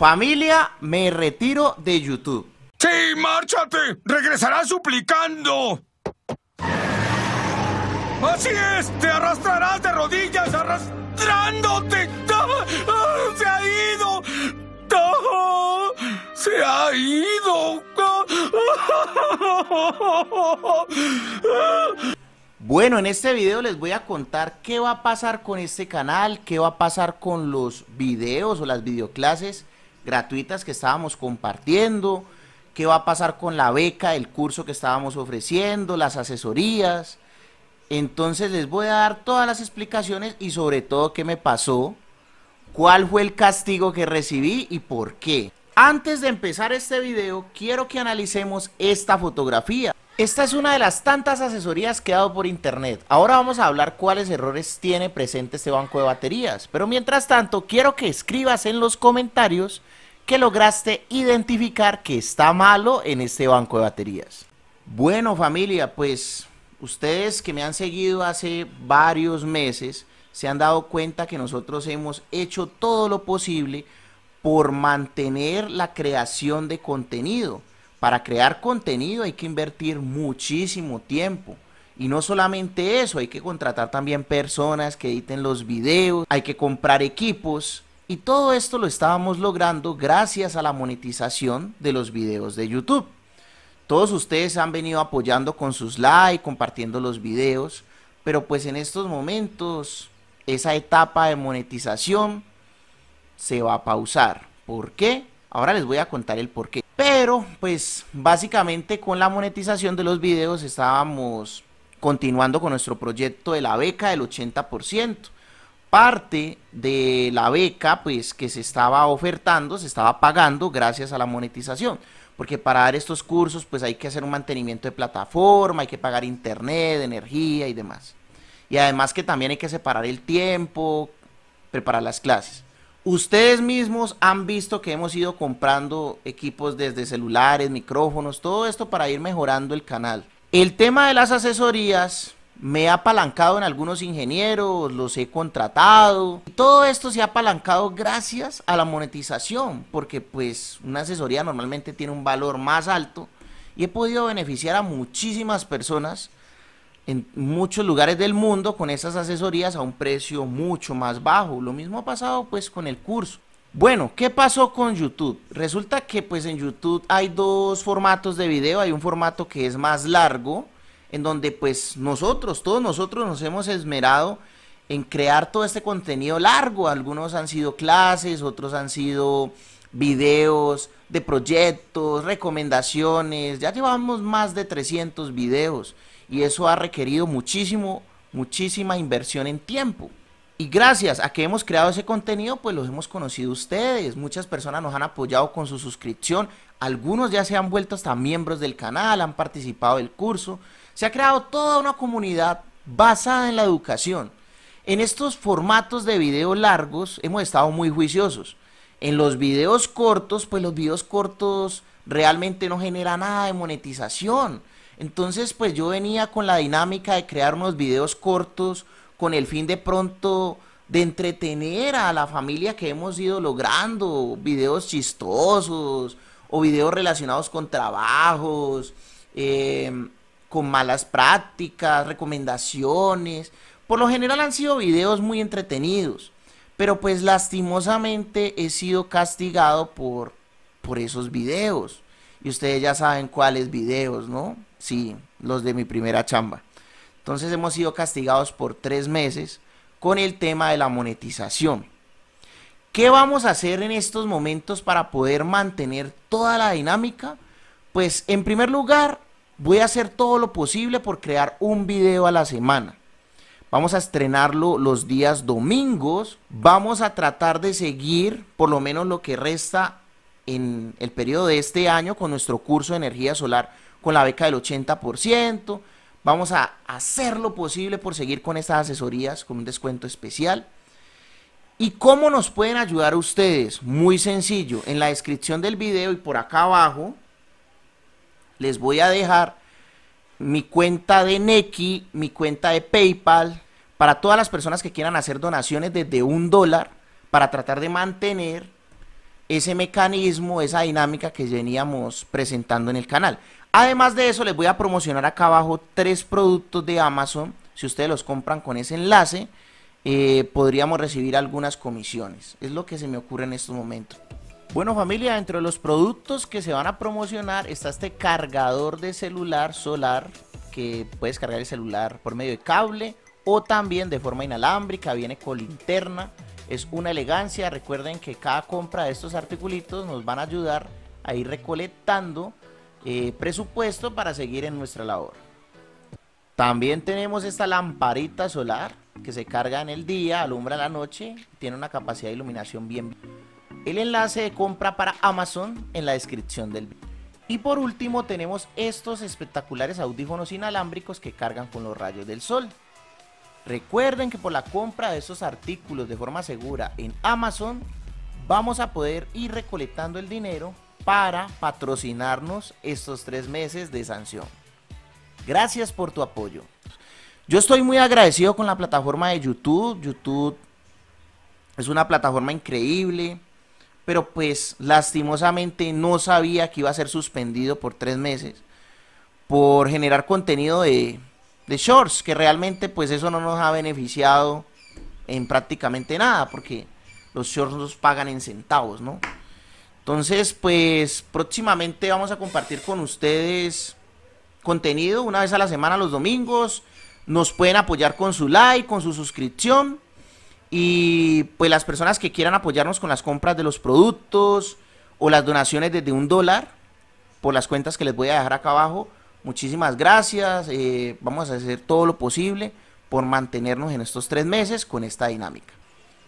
Familia, me retiro de YouTube. Sí, márchate. Regresarás suplicando. Así es, te arrastrarás de rodillas, arrastrándote. ¡Ah! ¡Ah! Se ha ido. ¡Ah! Se ha ido. Bueno, en este video les voy a contar qué va a pasar con este canal, qué va a pasar con los videos o las videoclases gratuitas que estábamos compartiendo, qué va a pasar con la beca, el curso que estábamos ofreciendo, las asesorías. Entonces les voy a dar todas las explicaciones y sobre todo qué me pasó, cuál fue el castigo que recibí y por qué. Antes de empezar este video, quiero que analicemos esta fotografía. Esta es una de las tantas asesorías que he dado por internet. Ahora vamos a hablar cuáles errores tiene presente este banco de baterías. Pero mientras tanto, quiero que escribas en los comentarios que lograste identificar que está malo en este banco de baterías. Bueno familia, pues ustedes que me han seguido hace varios meses se han dado cuenta que nosotros hemos hecho todo lo posible por mantener la creación de contenido. Para crear contenido hay que invertir muchísimo tiempo. Y no solamente eso, hay que contratar también personas que editen los videos, hay que comprar equipos, y todo esto lo estábamos logrando gracias a la monetización de los videos de YouTube. Todos ustedes han venido apoyando con sus likes, compartiendo los videos, pero pues en estos momentos esa etapa de monetización se va a pausar. ¿Por qué? Ahora les voy a contar el por qué. Pero pues básicamente con la monetización de los videos estábamos continuando con nuestro proyecto de la beca del 80% parte de la beca pues que se estaba ofertando, se estaba pagando gracias a la monetización, porque para dar estos cursos pues hay que hacer un mantenimiento de plataforma, hay que pagar internet, energía y demás. Y además que también hay que separar el tiempo, preparar las clases. Ustedes mismos han visto que hemos ido comprando equipos desde celulares, micrófonos, todo esto para ir mejorando el canal. El tema de las asesorías me he apalancado en algunos ingenieros, los he contratado. Todo esto se ha apalancado gracias a la monetización, porque pues una asesoría normalmente tiene un valor más alto y he podido beneficiar a muchísimas personas en muchos lugares del mundo con esas asesorías a un precio mucho más bajo. Lo mismo ha pasado pues con el curso. Bueno, ¿qué pasó con YouTube? Resulta que pues en YouTube hay dos formatos de video, hay un formato que es más largo, en donde pues nosotros, todos nosotros nos hemos esmerado en crear todo este contenido largo. Algunos han sido clases, otros han sido videos de proyectos, recomendaciones. Ya llevamos más de 300 videos y eso ha requerido muchísimo, muchísima inversión en tiempo. Y gracias a que hemos creado ese contenido, pues los hemos conocido ustedes. Muchas personas nos han apoyado con su suscripción. Algunos ya se han vuelto hasta miembros del canal, han participado del curso. Se ha creado toda una comunidad basada en la educación. En estos formatos de videos largos hemos estado muy juiciosos. En los videos cortos, pues los videos cortos realmente no generan nada de monetización. Entonces, pues yo venía con la dinámica de crear unos videos cortos con el fin de pronto de entretener a la familia que hemos ido logrando, videos chistosos o videos relacionados con trabajos. Eh, con malas prácticas, recomendaciones. Por lo general han sido videos muy entretenidos, pero pues lastimosamente he sido castigado por, por esos videos. Y ustedes ya saben cuáles videos, ¿no? Sí, los de mi primera chamba. Entonces hemos sido castigados por tres meses con el tema de la monetización. ¿Qué vamos a hacer en estos momentos para poder mantener toda la dinámica? Pues en primer lugar, voy a hacer todo lo posible por crear un video a la semana. Vamos a estrenarlo los días domingos. Vamos a tratar de seguir por lo menos lo que resta en el periodo de este año con nuestro curso de energía solar con la beca del 80%. Vamos a hacer lo posible por seguir con estas asesorías con un descuento especial. ¿Y cómo nos pueden ayudar ustedes? Muy sencillo, en la descripción del video y por acá abajo les voy a dejar mi cuenta de Neki, mi cuenta de PayPal, para todas las personas que quieran hacer donaciones desde un dólar, para tratar de mantener ese mecanismo, esa dinámica que veníamos presentando en el canal. Además de eso, les voy a promocionar acá abajo tres productos de Amazon. Si ustedes los compran con ese enlace, eh, podríamos recibir algunas comisiones. Es lo que se me ocurre en estos momentos. Bueno familia, entre los productos que se van a promocionar está este cargador de celular solar que puedes cargar el celular por medio de cable o también de forma inalámbrica, viene con linterna, es una elegancia, recuerden que cada compra de estos articulitos nos van a ayudar a ir recolectando eh, presupuesto para seguir en nuestra labor. También tenemos esta lamparita solar que se carga en el día, alumbra la noche, tiene una capacidad de iluminación bien el enlace de compra para Amazon en la descripción del video. Y por último tenemos estos espectaculares audífonos inalámbricos que cargan con los rayos del sol. Recuerden que por la compra de estos artículos de forma segura en Amazon vamos a poder ir recolectando el dinero para patrocinarnos estos tres meses de sanción. Gracias por tu apoyo. Yo estoy muy agradecido con la plataforma de YouTube. YouTube es una plataforma increíble pero pues lastimosamente no sabía que iba a ser suspendido por tres meses por generar contenido de, shorts, que realmente pues eso no nos ha beneficiado en prácticamente nada, porque los shorts nos pagan en centavos, ¿no? Entonces, pues próximamente vamos a compartir con ustedes contenido una vez a la semana los domingos. Nos pueden apoyar con su like, con su suscripción. Y pues las personas que quieran apoyarnos con las compras de los productos o las donaciones desde un dólar por las cuentas que les voy a dejar acá abajo, muchísimas gracias. Eh, vamos a hacer todo lo posible por mantenernos en estos tres meses con esta dinámica.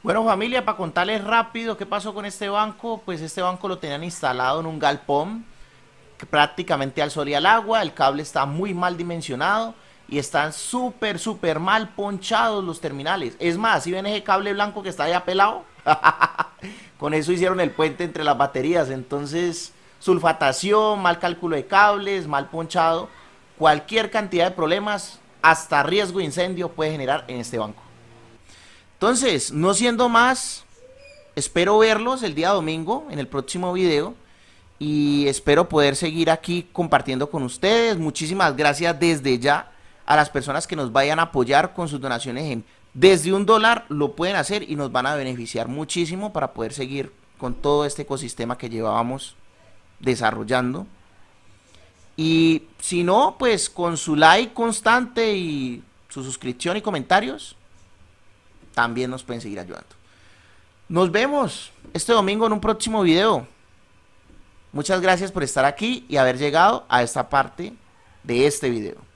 Bueno familia, para contarles rápido qué pasó con este banco, pues este banco lo tenían instalado en un galpón que prácticamente al sol y al agua, el cable está muy mal dimensionado y están súper, súper mal ponchados los terminales. Es más, si ven ese cable blanco que está ya pelado, con eso hicieron el puente entre las baterías. Entonces, sulfatación, mal cálculo de cables, mal ponchado, cualquier cantidad de problemas, hasta riesgo de incendio puede generar en este banco. Entonces, no siendo más, espero verlos el día domingo en el próximo video y espero poder seguir aquí compartiendo con ustedes. Muchísimas gracias desde ya a las personas que nos vayan a apoyar con sus donaciones en desde un dólar lo pueden hacer y nos van a beneficiar muchísimo para poder seguir con todo este ecosistema que llevábamos desarrollando. Y si no, pues con su like constante y su suscripción y comentarios, también nos pueden seguir ayudando. Nos vemos este domingo en un próximo video. Muchas gracias por estar aquí y haber llegado a esta parte de este video.